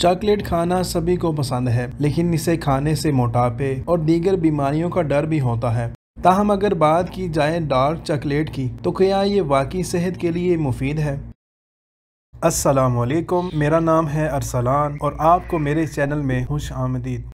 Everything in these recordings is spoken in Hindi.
चॉकलेट खाना सभी को पसंद है लेकिन इसे खाने से मोटापे और दीगर बीमारियों का डर भी होता है ताहम अगर बात की जाए डार्क चॉकलेट की तो क्या ये वाकई सेहत के लिए मुफीद है वालेकुम मेरा नाम है अरसलान और आपको मेरे चैनल में खुश आमदीद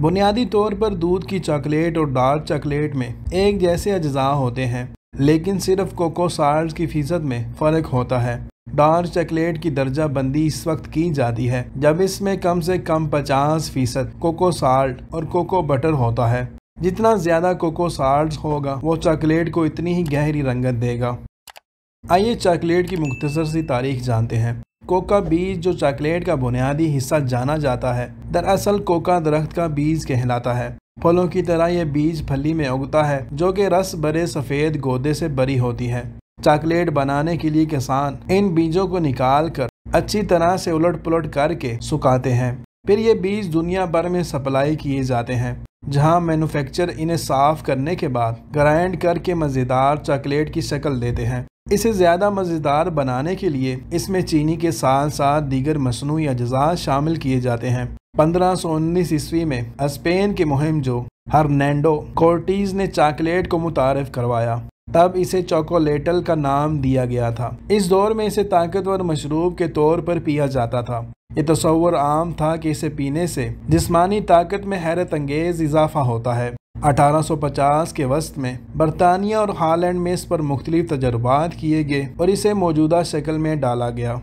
बुनियादी तौर पर दूध की चॉकलेट और डार्क चॉकलेट में एक जैसे अज्जा होते हैं लेकिन सिर्फ कोको साल्ट की फ़ीसद में फ़र्क होता है डार्क चॉकलेट की दर्जा बंदी इस वक्त की जाती है जब इसमें कम से कम 50 फीसद कोको साल्ट और कोको बटर होता है जितना ज़्यादा कोको साल्ट होगा वो चॉकलेट को इतनी ही गहरी रंगत देगा आइए चॉकलेट की मुख्तसर सी तारीख जानते हैं कोका बीज जो चॉकलेट का बुनियादी हिस्सा जाना जाता है दरअसल कोका दरख्त का बीज कहलाता है फलों की तरह यह बीज फली में उगता है जो कि रस भरे सफ़ेद गोदे से बरी होती है चॉकलेट बनाने के लिए किसान इन बीजों को निकाल कर अच्छी तरह से उलट पुलट करके सुखाते हैं फिर ये बीज दुनिया भर में सप्लाई किए जाते हैं जहां मैन्युफैक्चर इन्हें साफ करने के बाद ग्राइंड करके मज़ेदार चॉकलेट की शक्ल देते हैं इसे ज़्यादा मज़ेदार बनाने के लिए इसमें चीनी के साथ साथ दीगर मसनू अज्जा शामिल किए जाते हैं पंद्रह सौ उन्नीस ईस्वी में स्पेन के मुहिम जो हर्नैंडो कोर्टीज ने चॉकलेट को मुतारफ करवाया तब इसे चॉकोलेटल का नाम दिया गया था इस दौर में इसे ताकतवर मशरूब के तौर पर पिया जाता था ये तस्वर आम था कि इसे पीने से जिसमानी ताकत में हैरत अंगेज इजाफा होता है 1850 के वस्त में बरतानिया और हालैंड में इस पर मुख्तलिफ तजर्बात किए गए और इसे मौजूदा शक्ल में डाला गया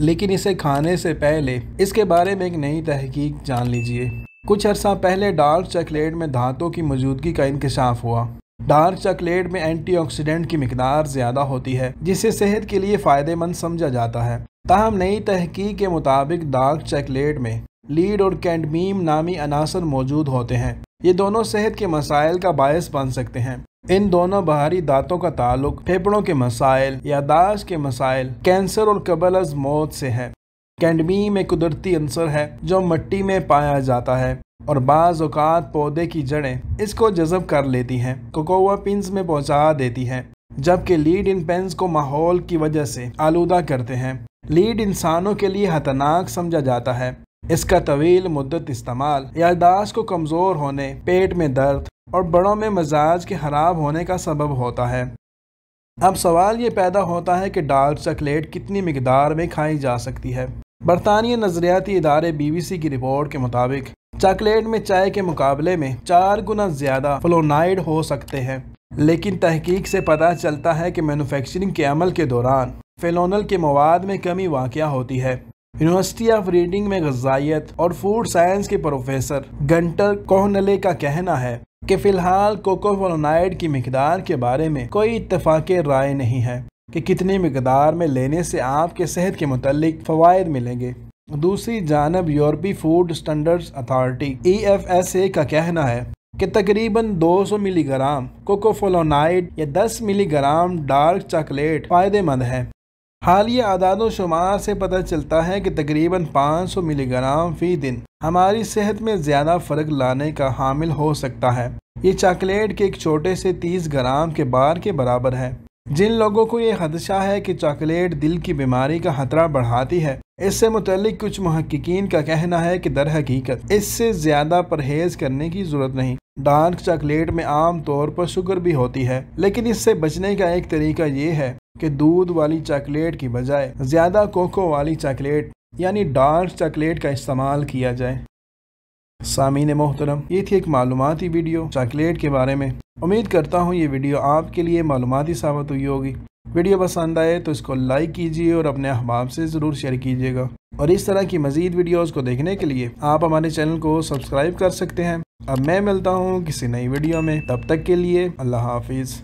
लेकिन इसे खाने से पहले इसके बारे में एक नई तहकीक जान लीजिए कुछ अरसा पहले डार्क चॉकलेट में धातों की मौजूदगी का इंकशाफ हुआ डार्क चॉकलेट में एंटीऑक्सीडेंट की मकदार ज़्यादा होती है जिसे सेहत के लिए फ़ायदेमंद समझा जाता है ताहम नई तहकीक के मुताबिक डार्क चॉकलेट में लीड और कैंडमीम नामी अनासर मौजूद होते हैं ये दोनों सेहत के मसाइल का बायस बन सकते हैं इन दोनों बाहरी दांतों का ताल्लुक फेफड़ों के मसाइल दाश के मसाइल कैंसर और कबल अज मौत से है कैंडमीम एक कुदरती अंसर है जो मट्टी में पाया जाता है और बाज़ पौधे की जड़ें इसको जज़ब कर लेती हैं कोकोवा पिंस में पहुंचा देती हैं जबकि लीड इन पेंस को माहौल की वजह से आलूदा करते हैं लीड इंसानों के लिए खतरनाक समझा जाता है इसका तवील मुद्दत इस्तेमाल यादाश्त को कमज़ोर होने पेट में दर्द और बड़ों में मजाज के ख़राब होने का सबब होता है अब सवाल ये पैदा होता है कि डार्क चॉकलेट कितनी मकदार में खाई जा सकती है बरतानिया नज़रियाती इदारे बीबीसी की रिपोर्ट के मुताबिक चॉकलेट में चाय के मुकाबले में चार गुना ज़्यादा फ्लोनाइड हो सकते हैं लेकिन तहकीक से पता चलता है कि मैनुफेक्चरिंग के अमल के दौरान फेलोनल के मवाद में कमी वाक़ होती है यूनिवर्सिटी ऑफ रीडिंग में गजाइत और फूड साइंस के प्रोफेसर गंटर कोहनले का कहना है कि फ़िलहाल कोकोफोनाइड की मकदार के बारे में कोई इतफाक़ राय नहीं है कि कितनी मकदार में लेने से आपके सेहत के मतलब फ़वाद मिलेंगे दूसरी जानब यूरोपी food standards authority E e का कहना है कि तकरीबन 200 मिलीग्राम कोकोफोलोनाइड या 10 मिलीग्राम डार्क चॉकलेट फ़ायदेमंद है हालिया आदाद शुमार से पता चलता है कि तकरीबन 500 मिलीग्राम फ़ी दिन हमारी सेहत में ज़्यादा फ़र्क लाने का हामिल हो सकता है ये चॉकलेट के एक छोटे से 30 ग्राम के बार के बराबर है जिन लोगों को ये खदशा है कि चॉकलेट दिल की बीमारी का खतरा बढ़ाती है इससे मुतल कुछ महक्कीन का कहना है कि दर हकीकत इससे ज़्यादा परहेज़ करने की ज़रूरत नहीं डार्क चॉकलेट में आम तौर पर शुगर भी होती है लेकिन इससे बचने का एक तरीका ये है कि दूध वाली चॉकलेट की बजाय ज़्यादा कोको वाली चॉकलेट यानी डार्क चॉकलेट का इस्तेमाल किया जाए सामीन मोहतरम ये थी एक मालूमती वीडियो चॉकलेट के बारे में उम्मीद करता हूँ ये वीडियो आपके लिए मालूमती साबित हुई होगी वीडियो पसंद आए तो इसको लाइक कीजिए और अपने अहबाब से ज़रूर शेयर कीजिएगा और इस तरह की मज़ीद वीडियोज़ को देखने के लिए आप हमारे चैनल को सब्सक्राइब कर सकते हैं अब मैं मिलता हूँ किसी नई वीडियो में तब तक के लिए अल्लाह हाफिज़